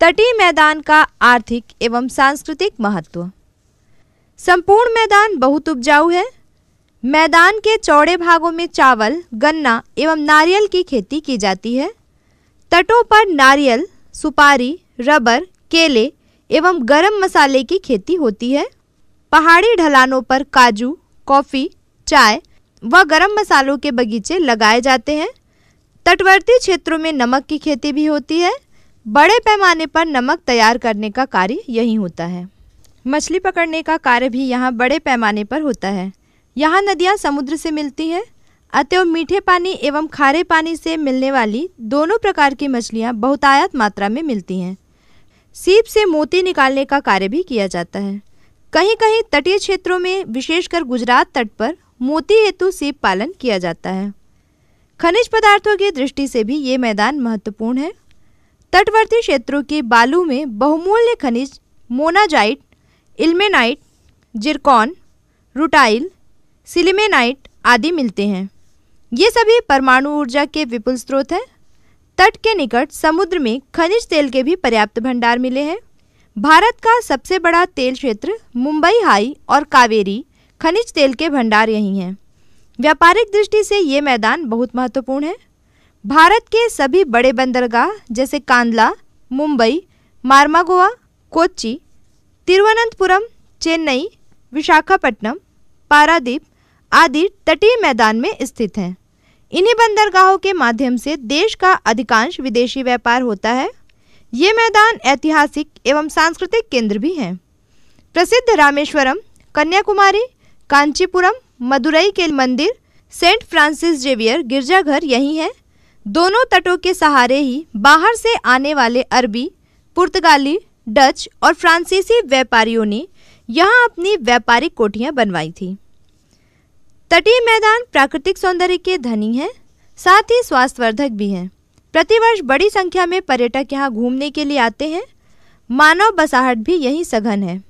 तटीय मैदान का आर्थिक एवं सांस्कृतिक महत्व संपूर्ण मैदान बहुत उपजाऊ है मैदान के चौड़े भागों में चावल गन्ना एवं नारियल की खेती की जाती है तटों पर नारियल सुपारी रबर केले एवं गरम मसाले की खेती होती है पहाड़ी ढलानों पर काजू कॉफ़ी चाय व गरम मसालों के बगीचे लगाए जाते हैं तटवर्ती क्षेत्रों में नमक की खेती भी होती है बड़े पैमाने पर नमक तैयार करने का कार्य यही होता है मछली पकड़ने का कार्य भी यहाँ बड़े पैमाने पर होता है यहाँ नदियाँ समुद्र से मिलती हैं अतव मीठे पानी एवं खारे पानी से मिलने वाली दोनों प्रकार की मछलियाँ बहुतायत मात्रा में मिलती हैं सीप से मोती निकालने का कार्य भी किया जाता है कहीं कहीं तटीय क्षेत्रों में विशेषकर गुजरात तट पर मोती हेतु सीप पालन किया जाता है खनिज पदार्थों की दृष्टि से भी ये मैदान महत्वपूर्ण है तटवर्ती क्षेत्रों के बालू में बहुमूल्य खनिज monazite ilmenite zircon rutile sillimanite आदि मिलते हैं ये सभी परमाणु ऊर्जा के विपुल स्रोत हैं तट के निकट समुद्र में खनिज तेल के भी पर्याप्त भंडार मिले हैं भारत का सबसे बड़ा तेल क्षेत्र मुंबई हाई और कावेरी खनिज तेल के भंडार यही हैं व्यापारिक दृष्टि से ये मैदान बहुत महत्वपूर्ण है भारत के सभी बड़े बंदरगाह जैसे कांदला मुंबई मार्मागोवा कोच्चि तिरुवनंतपुरम चेन्नई विशाखापट्टनम पारादीप आदि तटीय मैदान में स्थित हैं इन्हीं बंदरगाहों के माध्यम से देश का अधिकांश विदेशी व्यापार होता है ये मैदान ऐतिहासिक एवं सांस्कृतिक केंद्र भी हैं प्रसिद्ध रामेश्वरम कन्याकुमारी कांचीपुरम मदुरई के मंदिर सेंट फ्रांसिस जेवियर गिरजाघर यहीं हैं दोनों तटों के सहारे ही बाहर से आने वाले अरबी पुर्तगाली डच और फ्रांसीसी व्यापारियों ने यहाँ अपनी व्यापारिक कोठियाँ बनवाई थी तटीय मैदान प्राकृतिक सौंदर्य के धनी हैं साथ ही स्वास्थ्यवर्धक भी हैं प्रतिवर्ष बड़ी संख्या में पर्यटक यहाँ घूमने के लिए आते हैं मानव बसाहट भी यही सघन है